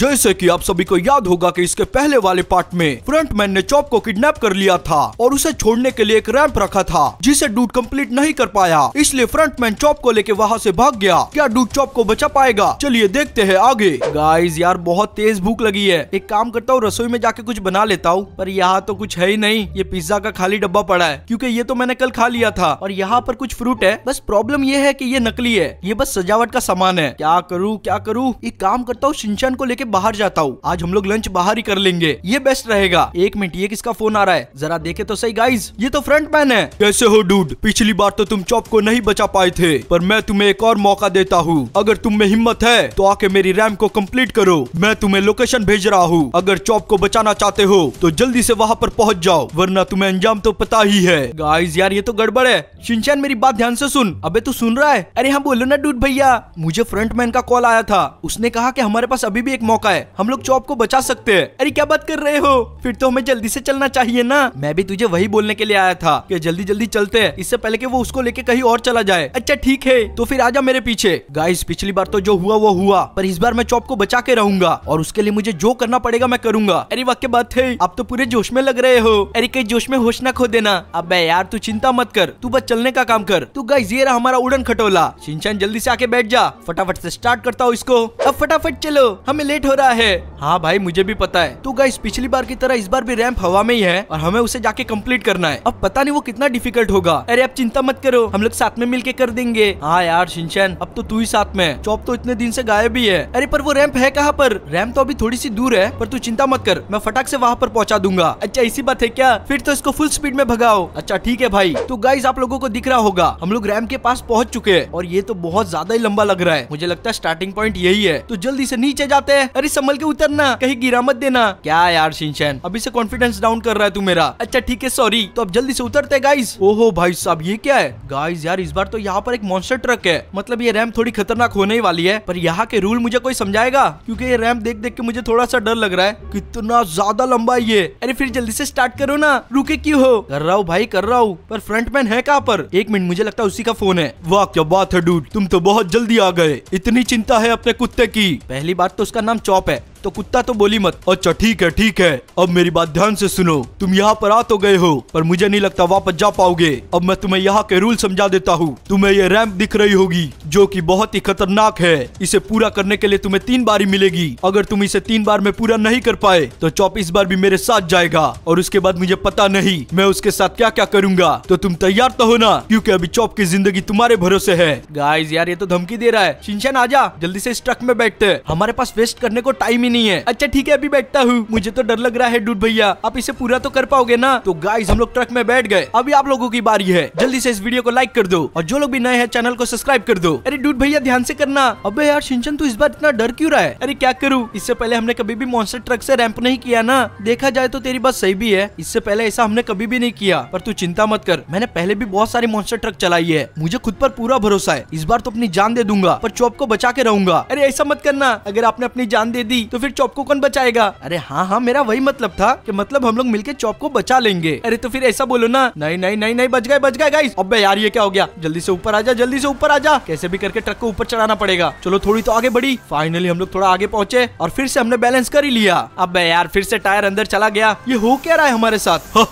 जैसे कि आप सभी को याद होगा कि इसके पहले वाले पार्ट में फ्रंटमैन ने चॉप को किडनैप कर लिया था और उसे छोड़ने के लिए एक रैंप रखा था जिसे डूट कंप्लीट नहीं कर पाया इसलिए फ्रंटमैन चॉप को लेके वहाँ से भाग गया क्या डूट चॉप को बचा पाएगा चलिए देखते हैं आगे गाइस यार बहुत तेज भूख लगी है एक काम करता हूँ रसोई में जाके कुछ बना लेता हूँ पर यहाँ तो कुछ है ही नहीं ये पिज्जा का खाली डब्बा पड़ा है क्यूँकी ये तो मैंने कल खा लिया था और यहाँ पर कुछ फ्रूट है बस प्रॉब्लम ये है की ये नकली है ये बस सजावट का सामान है क्या करूँ क्या करूँ एक काम करता हूँ सिंचन को लेके बाहर जाता हूँ आज हम लोग लंच बाहर ही कर लेंगे ये बेस्ट रहेगा एक मिनट ये किसका फोन आ रहा है जरा देखे तो सही गाइज ये तो फ्रंट मैन है कैसे हो डूड पिछली बार तो तुम चौप को नहीं बचा पाए थे पर मैं तुम्हें एक और मौका देता हूँ अगर तुम में हिम्मत है तो आके मेरी रैम को कम्प्लीट करो मैं तुम्हें लोकेशन भेज रहा हूँ अगर चौप को बचाना चाहते हो तो जल्दी ऐसी वहाँ पर पहुँच जाओ वरना तुम्हें अंजाम तो पता ही है गाइज यार ये तो गड़बड़ है शिनचैन मेरी बात ध्यान ऐसी सुन अबे तू सुन रहा है अरे हाँ बोलो ना डूड भैया मुझे फ्रंट मैन का कॉल आया था उसने कहा की हमारे पास अभी भी एक मौका मौका है हम लोग चौप को बचा सकते हैं अरे क्या बात कर रहे हो फिर तो हमें जल्दी से चलना चाहिए ना मैं भी तुझे वही बोलने के लिए आया था कि जल्दी जल्दी चलते हैं इससे पहले कि वो उसको लेके कहीं और चला जाए अच्छा ठीक है तो फिर आजा मेरे पीछे गाइस पिछली बार तो जो हुआ वो हुआ पर इस बार मैं चौप को बचा के रहूंगा और उसके लिए मुझे जो करना पड़ेगा मैं करूंगा अरे वाक्य बात है आप तो पूरे जोश में लग रहे हो अरे कई जोश में होश ना खो देना अब यार तू चिंता मत कर तू बस चलने का काम कर तू गाइस ये रहा हमारा उड़न खटोला सिंचन जल्दी से आके बैठ जा फटाफट से स्टार्ट करता हूँ इसको अब फटाफट चलो हमें लेट हो रहा है हाँ भाई मुझे भी पता है तो गाइस पिछली बार की तरह इस बार भी रैंप हवा में ही है और हमें उसे जाके कंप्लीट करना है अब पता नहीं वो कितना डिफिकल्ट होगा अरे आप चिंता मत करो हम लोग साथ में मिलके कर देंगे हाँ यार शिनचैन अब तो तू ही साथ में चौप तो इतने दिन से गायब ही है अरे पर वो रैंप है कहाँ पर रैम्प तो अभी थोड़ी सी दूर है पर तू चिंता मत कर मैं फटाक से वहाँ पर पहुँचा दूंगा अच्छा इसी बात है क्या फिर तो इसको फुल स्पीड में भगाओ अच्छा ठीक है भाई तो गाइज आप लोगों को दिख रहा होगा हम लोग रैम के पास पहुँच चुके हैं और ये तो बहुत ज्यादा ही लंबा लग रहा है मुझे लगता है स्टार्टिंग पॉइंट यही है तो जल्दी से नीचे जाते हैं अरे संभल के उतरना कहीं गिरा मत देना क्या यार शिनचैन अभी से कॉन्फिडेंस डाउन कर रहा है तू मेरा अच्छा ठीक है सॉरी तो अब जल्दी से उतरते गाइस ओहो भाई साहब ये क्या है गाइस यार इस बार तो यहाँ पर एक मॉन्स्टर ट्रक है मतलब ये रैम थोड़ी खतरनाक होने ही वाली है पर यहाँ के रूल मुझे कोई समझाएगा क्यूँकी ये रैम देख देख के मुझे थोड़ा सा डर लग रहा है कितना ज्यादा लंबा ये अरे फिर जल्दी से स्टार्ट करो ना रुके क्यूँ हो कर रहा हूँ भाई कर रहा हूँ पर फ्रंट मैन है कहाँ पर एक मिनट मुझे लगता है उसी का फोन है वाह क्या बात है डूड तुम तो बहुत जल्दी आ गए इतनी चिंता है अपने कुत्ते की पहली बात तो उसका नाम चॉप है तो कुत्ता तो बोली मत अच्छा ठीक है ठीक है अब मेरी बात ध्यान से सुनो तुम यहाँ पर आ तो गए हो पर मुझे नहीं लगता वापस जा पाओगे अब मैं तुम्हें यहाँ के रूल समझा देता हूँ तुम्हें ये रैम्प दिख रही होगी जो की बहुत ही खतरनाक है इसे पूरा करने के लिए तुम्हें तीन बारी मिलेगी अगर तुम इसे तीन बार में पूरा नहीं कर पाए तो चौबीस बार भी मेरे साथ जाएगा और उसके बाद मुझे पता नहीं मैं उसके साथ क्या क्या करूंगा तो तुम तैयार तो हो ना क्यूँकी अभी चौप की जिंदगी तुम्हारे भरोसे है गाय यार ये तो धमकी दे रहा है शिंशन आजा जल्दी ऐसी ट्रक में बैठते हमारे पास वेस्ट करने को टाइम आदमी नहीं है अच्छा ठीक है अभी बैठता हूँ मुझे तो डर लग रहा है डूट भैया आप इसे पूरा तो कर पाओगे ना तो गाइज हम लोग ट्रक में बैठ गए अभी आप लोगों की बारी है जल्दी से इस वीडियो को लाइक कर दो और जो लोग भी नए हैं चैनल को सब्सक्राइब कर दो अरे डूट भैया ध्यान से करना अबे यार सिंचन तू इस बार इतना डर क्यों रहा है अरे क्या करूँ इससे पहले हमने कभी भी मॉन्स्टर ट्रक से रैंप नहीं किया ना देखा जाए तो तेरी बात सही भी है इससे पहले ऐसा हमने कभी भी नहीं किया पर तू चिंता मत कर मैंने पहले भी बहुत सारी मॉन्स्टर ट्रक चलाई है मुझे खुद पर पूरा भरोसा है इस बार तो अपनी जान दे दूंगा पर चौप को बचा के रहूंगा अरे ऐसा मत करना अगर आपने अपनी जान दे दी तो तो फिर चौप को कौन बचाएगा अरे हाँ हाँ मेरा वही मतलब था कि मतलब हम लोग मिलके चौप को बचा लेंगे अरे तो फिर ऐसा बोलो ना नहीं नहीं नहीं नहीं बच गए बच गए गाइस अबे यार ये क्या हो गया जल्दी से ऊपर आ जा जल्दी से ऊपर आ जा कैसे भी करके ट्रक को ऊपर चढ़ाना पड़ेगा चलो थोड़ी तो आगे बढ़ी फाइनली हम लोग थोड़ा आगे पहुंचे और फिर से हमने बैलेंस कर ही लिया अब यार फिर से टायर अंदर चला गया ये हो क्या रहा है हमारे साथ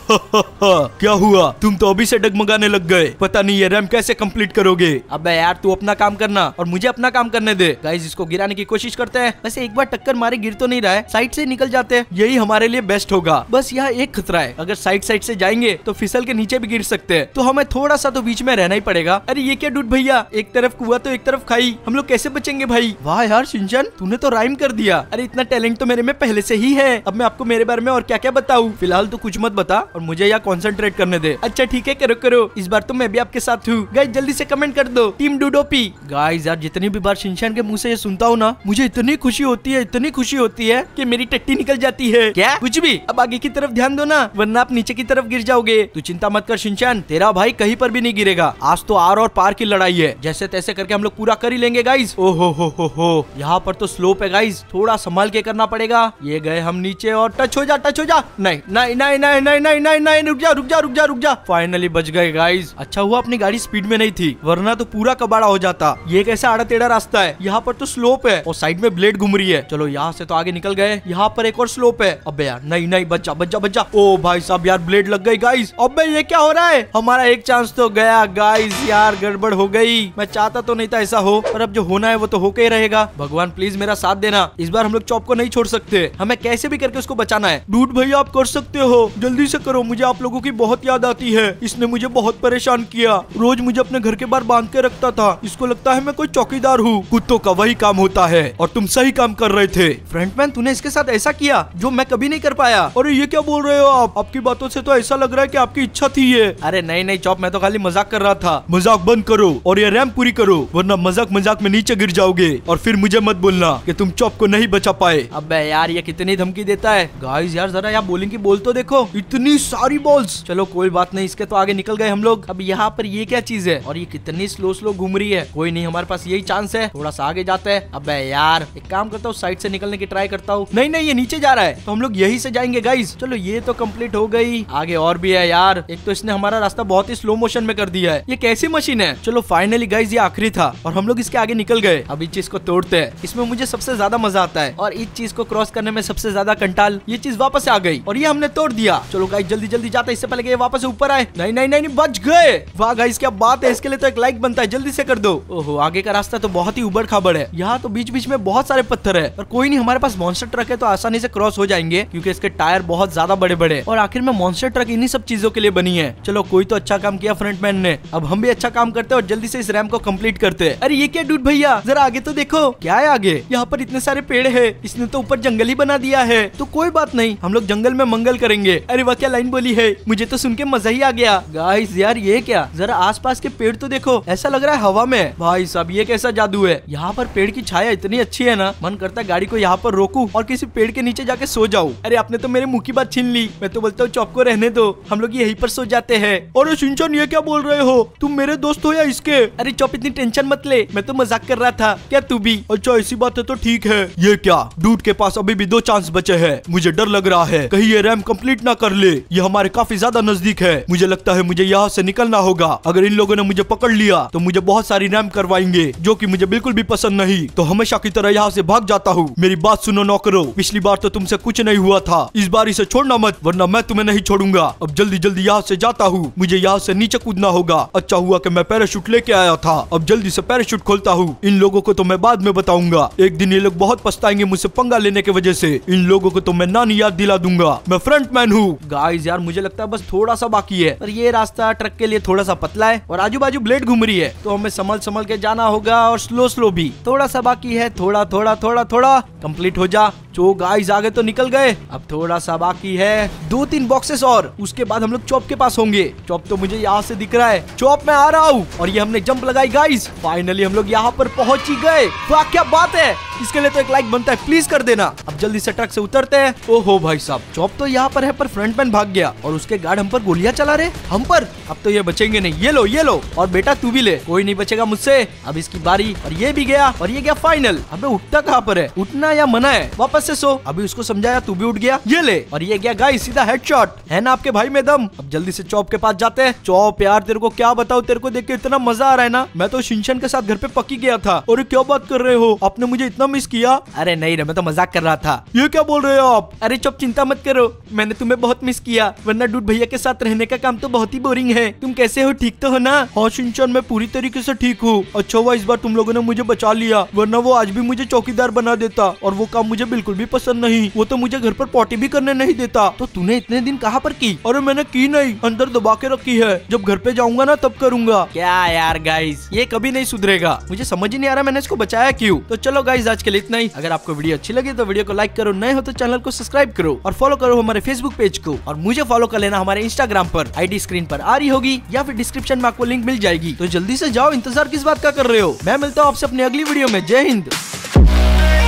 क्या हुआ तुम तो अभी से डगमगाने लग गए पता नहीं ये रैम कैसे कम्प्लीट करोगे अब यार तू अपना काम करना और मुझे अपना काम करने दे गाइज इसको गिराने की कोशिश करते हैं वैसे एक बार टक्कर मारे हमारे गिर तो नहीं रहा है साइड से निकल जाते हैं यही हमारे लिए बेस्ट होगा बस यह एक खतरा है अगर साइड साइड से जाएंगे तो फिसल के नीचे भी गिर सकते हैं तो हमें थोड़ा सा तो बीच में रहना ही पड़ेगा अरे ये क्या डूट भैया एक तरफ कुआ तो एक तरफ खाई हम लोग कैसे बचेंगे भाई वाह यार सिंचन तूने तो राइम कर दिया अरे इतना टैलेंट तो मेरे में पहले से ही है अब मैं आपको मेरे बारे में और क्या क्या बताऊँ फिलहाल तो कुछ मत बता और मुझे यहाँ कॉन्सेंट्रेट करने दे अच्छा ठीक है करो करो इस बार तो मैं भी आपके साथ हूँ गाय जल्दी ऐसी कमेंट कर दो टीम डूडोपी गाय यार जितनी भी बार सिंचन के मुँह से सुनता हूँ ना मुझे इतनी खुशी होती है इतनी खुशी खुशी होती है कि मेरी टट्टी निकल जाती है क्या कुछ भी अब आगे की तरफ ध्यान दो ना वरना आप नीचे की तरफ गिर जाओगे तू चिंता मत कर शिनचान तेरा भाई कहीं पर भी नहीं गिरेगा आज तो आर और पार की लड़ाई है जैसे तैसे करके हम लोग पूरा कर ही लेंगे गाइज ओ हो हो हो हो यहाँ पर तो स्लोप है गाइज थोड़ा संभाल के करना पड़ेगा ये गए हम नीचे और टच हो जा टच हो जा नहीं नहीं नहीं नहीं नहीं नहीं नहीं नहीं रुक जा रुक जा रुक जा रुक जा फाइनली बच गए गाइज अच्छा हुआ अपनी गाड़ी स्पीड में नहीं थी वरना तो पूरा कबाड़ा हो जाता ये कैसा आड़ा टेढ़ा रास्ता है यहाँ पर तो स्लोप है और साइड में ब्लेड घूम रही है चलो यहाँ से तो आगे निकल गए यहाँ पर एक और स्लोप है अब यार नहीं नहीं बच्चा बच्चा बच्चा ओ भाई साहब यार ब्लेड लग गई गाइस अब ये क्या हो रहा है हमारा एक चांस तो गया गाइस यार गड़बड़ हो गई मैं चाहता तो नहीं था ऐसा हो पर अब जो होना है वो तो होके ही रहेगा भगवान प्लीज मेरा साथ देना इस बार हम लोग चौप को नहीं छोड़ सकते हमें कैसे भी करके उसको बचाना है डूट भैया आप कर सकते हो जल्दी से करो मुझे आप लोगों की बहुत याद आती है इसने मुझे बहुत परेशान किया रोज मुझे अपने घर के बाहर बांध के रखता था इसको लगता है मैं कोई चौकीदार हूँ कुत्तों का वही काम होता है और तुम सही काम कर रहे थे फ्रंटमैन तूने इसके साथ ऐसा किया जो मैं कभी नहीं कर पाया अरे ये क्या बोल रहे हो आप आपकी बातों से तो ऐसा लग रहा है की आपकी इच्छा थी ये अरे नहीं नहीं चौप मैं तो खाली मजाक कर रहा था मजाक बंद करो और ये रैम पूरी करो वरना मजाक मजाक में नीचे गिर जाओगे और फिर मुझे मत बोलना की तुम चौप को नहीं बचा पाए अब यार ये कितनी धमकी देता है गाइस यार जरा यहाँ बोलिंग की बोल तो देखो इतनी सारी बॉल्स चलो कोई बात नहीं इसके तो आगे निकल गए हम लोग अब यहाँ पर ये क्या चीज है और ये कितनी स्लो स्लो घूम रही है कोई नहीं हमारे पास यही चांस है थोड़ा सा आगे जाते हैं अब यार एक काम करता हूँ साइड से निकलने निकलने की ट्राई करता हूँ नहीं नहीं ये नीचे जा रहा है तो हम लोग यही से जाएंगे गाइज चलो ये तो कम्प्लीट हो गई आगे और भी है यार एक तो इसने हमारा रास्ता बहुत ही स्लो मोशन में कर दिया है ये कैसी मशीन है चलो फाइनली गाइज ये आखिरी था और हम लोग इसके आगे निकल गए अब इस चीज को तोड़ते हैं इसमें मुझे सबसे ज्यादा मजा आता है और इस चीज को क्रॉस करने में सबसे ज्यादा कंटाल ये चीज वापस आ गई और ये हमने तोड़ दिया चलो गाइज जल्दी जल्दी जाते इससे पहले ये वापस ऊपर आए नहीं नहीं नहीं बच गए वाह गाइज क्या बात है इसके लिए तो एक लाइक बनता है जल्दी से कर दो ओहो आगे का रास्ता तो बहुत ही उबड़ खाबड़ है यहाँ तो बीच बीच में बहुत सारे पत्थर है और कोई नहीं हमारे पास मॉन्स्टर ट्रक है तो आसानी से क्रॉस हो जाएंगे क्योंकि इसके टायर बहुत ज्यादा बड़े बड़े और आखिर में मॉन्स्टर ट्रक इन्हीं सब चीजों के लिए बनी है चलो कोई तो अच्छा काम किया फ्रंटमैन ने अब हम भी अच्छा काम करते हैं और जल्दी से इस रैम को कम्प्लीट करते हैं अरे ये क्या डूट भैया जरा आगे तो देखो क्या है आगे यहाँ पर इतने सारे पेड़ है इसने तो ऊपर जंगल ही बना दिया है तो कोई बात नहीं हम लोग जंगल में मंगल करेंगे अरे वह क्या लाइन बोली है मुझे तो सुन के मजा ही आ गया गाइस यार ये क्या जरा पास के पेड़ तो देखो ऐसा लग रहा है हवा में भाई साहब ये कैसा जादू है यहाँ पर पेड़ की छाया इतनी अच्छी है ना मन करता है गाड़ी को यहाँ यहाँ पर रोकू और किसी पेड़ के नीचे जाके सो जाऊ अरे आपने तो मेरे मुँह की बात छीन ली मैं तो बोलता हूँ चौप को रहने दो हम लोग यही पर सो जाते हैं और सिंचन ये क्या बोल रहे हो तुम मेरे दोस्त हो या इसके अरे चौप इतनी टेंशन मत ले मैं तो मजाक कर रहा था क्या तू भी अच्छा ऐसी बात है तो ठीक है ये क्या डूट के पास अभी भी दो चांस बचे है मुझे डर लग रहा है कहीं ये रैम कंप्लीट ना कर ले ये हमारे काफी ज्यादा नजदीक है मुझे लगता है मुझे यहाँ से निकलना होगा अगर इन लोगों ने मुझे पकड़ लिया तो मुझे बहुत सारी रैम करवाएंगे जो की मुझे बिल्कुल भी पसंद नहीं तो हमेशा की तरह यहाँ से भाग जाता हूँ मेरी मेरी बात सुनो नौकरो पिछली बार तो तुमसे कुछ नहीं हुआ था इस बार इसे छोड़ना मत वरना मैं तुम्हें नहीं छोड़ूंगा अब जल्दी जल्दी यहाँ से जाता हूँ मुझे यहाँ से नीचे कूदना होगा अच्छा हुआ कि मैं पैराशूट लेके आया था अब जल्दी से पैराशूट खोलता हूँ इन लोगों को तो मैं बाद में बताऊंगा एक दिन ये लोग बहुत पछताएंगे मुझसे पंगा लेने की वजह ऐसी इन लोगों को तो मैं नानी याद दिला दूंगा मैं फ्रंट मैन हूँ गाइस यार मुझे लगता है बस थोड़ा सा बाकी है पर ये रास्ता ट्रक के लिए थोड़ा सा पतला है और आजू बाजू ब्लेड घूम रही है तो हमें संभल संभल के जाना होगा और स्लो स्लो भी थोड़ा सा बाकी है थोड़ा थोड़ा थोड़ा थोड़ा कंप्लीट हो जा चो गाइस आगे तो निकल गए अब थोड़ा सा बाकी है दो तीन बॉक्सेस और उसके बाद हम लोग चौप के पास होंगे चौप तो मुझे यहाँ से दिख रहा है चौप में आ रहा हूँ और ये हमने जंप लगाई गाइस फाइनली हम लोग यहाँ पर पहुंच ही गए वाह क्या बात है इसके लिए तो एक लाइक बनता है प्लीज कर देना अब जल्दी से ट्रक से उतरते हैं ओहो भाई साहब चौप तो यहाँ पर है पर फ्रंट मैन भाग गया और उसके गार्ड हम पर गोलियां चला रहे हम पर अब तो ये बचेंगे नहीं ये लो ये लो और बेटा तू भी ले कोई नहीं बचेगा मुझसे अब इसकी बारी और ये भी गया और ये गया फाइनल अब उठता कहाँ पर है उठना या मना है वापस से सो अभी उसको समझाया तू भी उठ गया ये ले और ये गया गाइस सीधा हेडशॉट है ना आपके भाई में दम अब जल्दी से चौप के पास जाते हैं चौप यार तेरे को क्या बताओ तेरे को देख के इतना मजा आ रहा है ना मैं तो शिनशन के साथ घर पे पकी गया था और क्या बात कर रहे हो आपने मुझे इतना मिस किया अरे नहीं रे मैं तो मजाक कर रहा था ये क्या बोल रहे हो आप अरे चौप चिंता मत करो मैंने तुम्हें बहुत मिस किया वरना डूड भैया के साथ रहने का काम तो बहुत ही बोरिंग है तुम कैसे हो ठीक तो हो ना हाँ शिनचन मैं पूरी तरीके से ठीक हूँ अच्छा हुआ इस बार तुम लोगों ने मुझे बचा लिया वरना वो आज भी मुझे चौकीदार बना देता और वो काम मुझे बिल्कुल बिल्कुल भी पसंद नहीं वो तो मुझे घर पर पॉटी भी करने नहीं देता तो तूने इतने दिन कहाँ पर की अरे मैंने की नहीं अंदर दबा के रखी है जब घर पे जाऊंगा ना तब करूंगा क्या यार गाइज ये कभी नहीं सुधरेगा मुझे समझ ही नहीं आ रहा मैंने इसको बचाया क्यूँ तो चलो गाइज आज के लिए इतना ही अगर आपको वीडियो अच्छी लगी तो वीडियो को लाइक करो नए हो तो चैनल को सब्सक्राइब करो और फॉलो करो हमारे फेसबुक पेज को और मुझे फॉलो कर लेना हमारे इंस्टाग्राम पर आईडी स्क्रीन पर आ रही होगी या फिर डिस्क्रिप्शन में आपको लिंक मिल जाएगी तो जल्दी से जाओ इंतजार किस बात का कर रहे हो मैं मिलता हूँ आपसे अपनी अगली वीडियो में जय हिंद